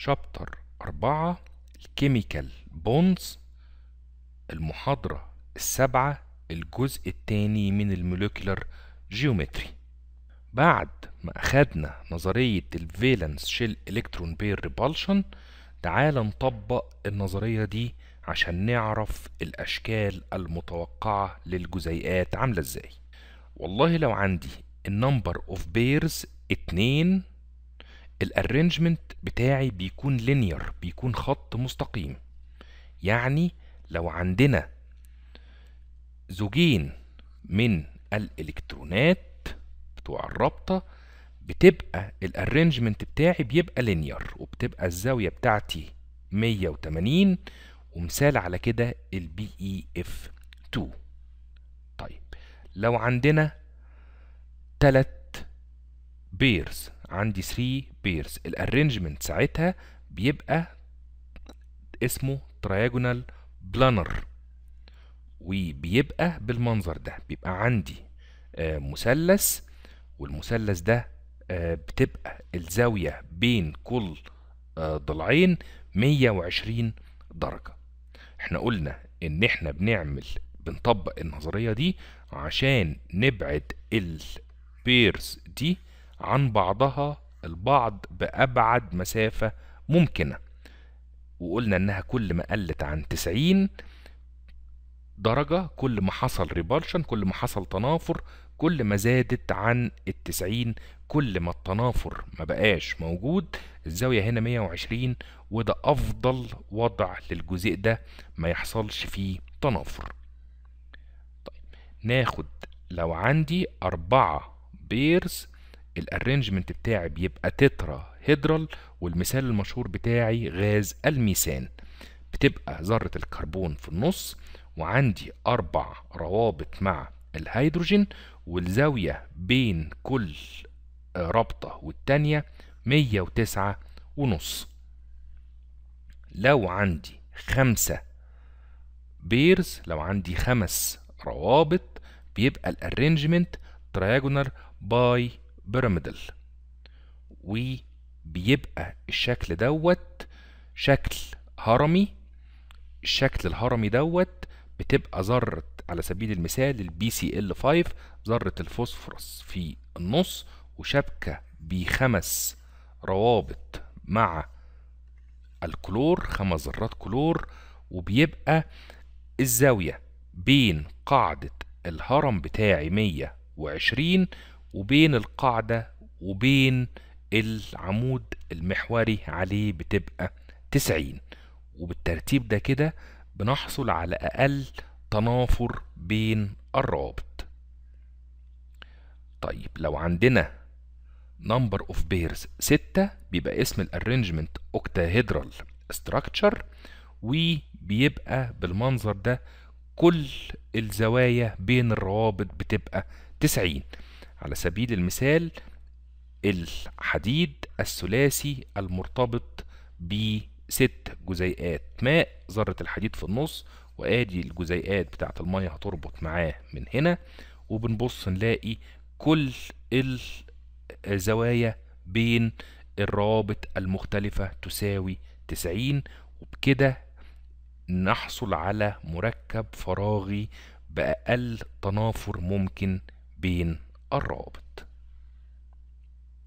شابتر أربعة الكيميكال بونز المحاضرة السابعة الجزء الثاني من الموليكولر جيومتري بعد ما أخدنا نظرية الفيلانس شيل إلكترون بير ريبالشن تعال نطبق النظرية دي عشان نعرف الأشكال المتوقعة للجزيئات عاملة إزاي والله لو عندي النمبر اوف بيرز اتنين الارنجمنت بتاعي بيكون لينير بيكون خط مستقيم يعني لو عندنا زوجين من الالكترونات بتوع الرابطه بتبقى الارنجمنت بتاعي بيبقى لينير وبتبقى الزاويه بتاعتي 180 ومثال على كده البي اي اف 2 طيب لو عندنا 3 بيرز عندي 3 بيرز الارينجمنت ساعتها بيبقى اسمه تريجونال بلانر وبيبقى بالمنظر ده بيبقى عندي آه، مثلث والمثلث ده آه، بتبقى الزاوية بين كل آه، ضلعين 120 درجة احنا قلنا ان احنا بنعمل بنطبق النظرية دي عشان نبعد البيرز دي عن بعضها البعض بأبعد مسافة ممكنة وقلنا إنها كل ما قلت عن 90 درجة كل ما حصل ريبالشن كل ما حصل تنافر كل ما زادت عن التسعين كل ما التنافر ما بقاش موجود الزاوية هنا 120 وده أفضل وضع للجزء ده ما يحصلش فيه تنافر طيب ناخد لو عندي أربعة بيرز الارنجمنت بتاعي بيبقى تترا هيدرال والمثال المشهور بتاعي غاز الميثان بتبقى ذرة الكربون في النص وعندي أربع روابط مع الهيدروجين والزاوية بين كل آه، رابطة والتانية مية وتسعة ونص لو عندي خمسة بيرز لو عندي خمس روابط بيبقى الارنجمنت تراجونال باي بيراميدال وبيبقى الشكل دوت شكل هرمي الشكل الهرمي دوت بتبقى ذرة على سبيل المثال البي سي ال 5 ذرة الفوسفورس في النص وشبكة بخمس روابط مع الكلور خمس ذرات كلور وبيبقى الزاوية بين قاعدة الهرم بتاعي 120 وبين القاعدة وبين العمود المحوري عليه بتبقى 90 وبالترتيب ده كده بنحصل على أقل تنافر بين الروابط طيب لو عندنا number of pairs 6 بيبقى اسم الارينجمنت octahedral structure وبيبقى بالمنظر ده كل الزوايا بين الروابط بتبقى 90 على سبيل المثال الحديد الثلاثي المرتبط بست جزيئات ماء ذرة الحديد في النص وادي الجزيئات بتاعة المية هتربط معاه من هنا وبنبص نلاقي كل الزوايا بين الروابط المختلفة تساوي تسعين وبكده نحصل على مركب فراغي بأقل تنافر ممكن بين الرابط